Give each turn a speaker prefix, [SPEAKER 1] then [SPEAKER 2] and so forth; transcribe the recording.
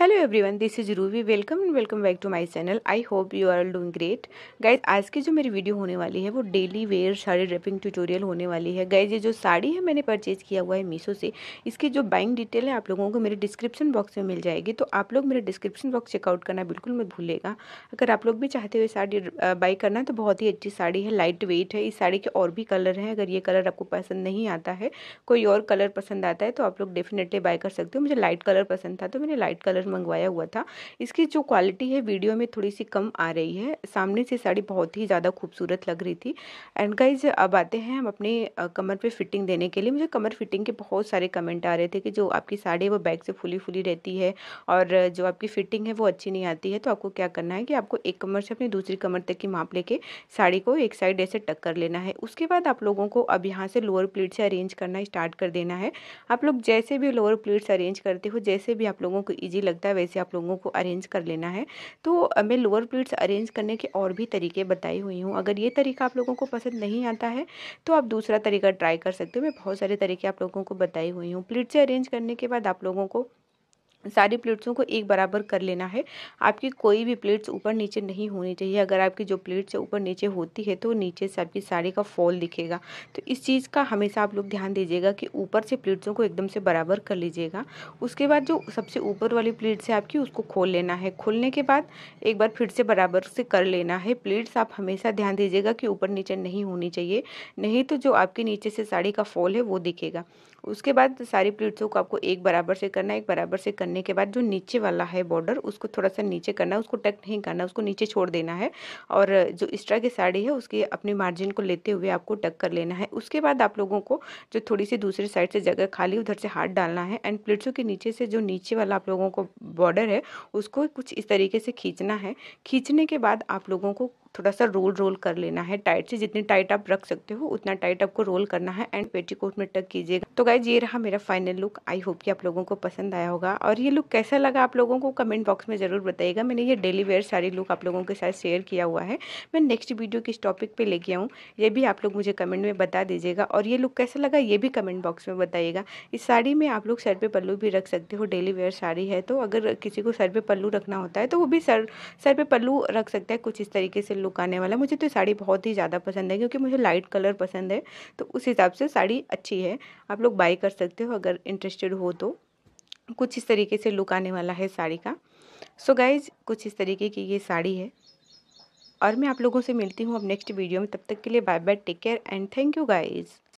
[SPEAKER 1] hello everyone this is Ruvi welcome and welcome back to my channel I hope you are doing great guys आज की जो मेरी वीडियो होने वाली है वो daily wear sari draping tutorial होने वाली है गाइज ये जो साड़ी है मैंने परचेज किया हुआ है मीशो से इसकी जो बाइंग डिटेल है आप लोगों को मेरे डिस्क्रिप्शन बॉक्स में मिल जाएगी तो आप लोग मेरे डिस्क्रिप्शन बॉक्स चेकआउट करना बिल्कुल मत भूलेगा अगर आप लोग भी चाहते हुए साड़ी बाई करना तो बहुत ही अच्छी साड़ी है लाइट वेट है इस साड़ी के और भी कलर हैं अगर ये कलर आपको पसंद नहीं आता है कोई और कलर पसंद आता है तो आप लोग डेफिनेटली बाई कर सकते हो मुझे लाइट कलर पसंद था तो मैंने लाइट कलर मंगवाया हुआ था इसकी जो क्वालिटी है वीडियो में थोड़ी सी कम आ रही है सामने से साड़ी बहुत ही ज़्यादा खूबसूरत लग रही थी एंड गाइज अब आते हैं हम अपने कमर पे फिटिंग देने के लिए मुझे कमर फिटिंग के बहुत सारे कमेंट आ रहे थे कि जो आपकी साड़ी है वो बैग से फुली फुली रहती है और जो आपकी फिटिंग है वो अच्छी नहीं आती है तो आपको क्या करना है कि आपको एक कमर से अपनी दूसरी कमर तक की माप लेके साड़ी को एक साइड ऐसे टक कर लेना है उसके बाद आप लोगों को अब यहाँ से लोअर प्लेट से अरेंज करना स्टार्ट कर देना है आप लोग जैसे भी लोअर प्लेट्स अरेंज करते हो जैसे भी आप लोगों को ईजी लगे लगता है वैसे आप लोगों को अरेंज कर लेना है तो मैं लोअर प्लीट्स अरेंज करने के और भी तरीके बताई हुई हूँ अगर ये तरीका आप लोगों को पसंद नहीं आता है तो आप दूसरा तरीका ट्राई कर सकते हो मैं बहुत सारे तरीके आप लोगों को बताई हुई हूँ प्लीट्स से अरेंज करने के बाद आप लोगों को सारी प्लेट्सों को एक बराबर कर लेना है आपकी कोई भी प्लेट्स ऊपर नीचे नहीं होनी चाहिए अगर आपकी जो प्लेट्स है ऊपर नीचे होती है तो नीचे से आपकी साड़ी का फॉल दिखेगा तो इस चीज़ का हमेशा आप लोग ध्यान दीजिएगा कि ऊपर से प्लेट्सों को एकदम से बराबर कर लीजिएगा उसके बाद जो सबसे ऊपर वाली प्लेट्स है आपकी उसको खोल लेना है खोलने के बाद एक बार फिर से बराबर से कर लेना है प्लेट्स आप हमेशा ध्यान दीजिएगा कि ऊपर नीचे नहीं होनी चाहिए नहीं तो जो आपके नीचे से साड़ी का फॉल है वो दिखेगा उसके बाद सारी प्लेट्सों को आपको एक बराबर से करना एक बराबर से करने करने के बाद जो नीचे वाला है बॉर्डर उसको थोड़ा सा नीचे करना है उसको टक नहीं करना उसको नीचे छोड़ देना है और जो इस तरह की साड़ी है उसके अपने मार्जिन को लेते हुए आपको टक कर लेना है उसके बाद आप लोगों को जो थोड़ी सी दूसरी साइड से जगह खाली उधर से हाथ डालना है एंड प्लेट्सों के नीचे से जो नीचे वाला आप लोगों को बॉर्डर है उसको कुछ इस तरीके से खींचना है खींचने के बाद आप लोगों को थोड़ा सा रोल रोल कर लेना है टाइट से जितनी टाइट आप रख सकते हो उतना टाइट आपको रोल करना है एंड पेटीकोट में टक कीजिएगा तो गाइज ये रहा मेरा फाइनल लुक आई होप कि आप लोगों को पसंद आया होगा और ये लुक कैसा लगा आप लोगों को कमेंट बॉक्स में ज़रूर बताइएगा मैंने ये डेली वेयर सारी लुक आप लोगों के साथ शेयर किया हुआ है मैं नेक्स्ट वीडियो किस टॉपिक पर लेके आऊँ ये भी आप लोग मुझे कमेंट में बता दीजिएगा और ये लुक कैसा लगा ये भी कमेंट बॉक्स में बताइएगा इस साड़ी में आप लोग सर पे पल्लू भी रख सकते हो डेली वेयर साड़ी है तो अगर किसी को सर पे पल्लू रखना होता है तो वो भी सर सर पे पल्लू रख सकता है कुछ इस तरीके से लुक आने वाला है मुझे तो साड़ी बहुत ही ज़्यादा पसंद है क्योंकि मुझे लाइट कलर पसंद है तो उस हिसाब से साड़ी अच्छी है आप लोग बाई कर सकते हो अगर इंटरेस्टेड हो तो कुछ इस तरीके से लुक आने वाला है साड़ी का सो so गाइज कुछ इस तरीके की ये साड़ी है और मैं आप लोगों से मिलती हूँ अब नेक्स्ट वीडियो में तब तक के लिए bye bye take care and thank you guys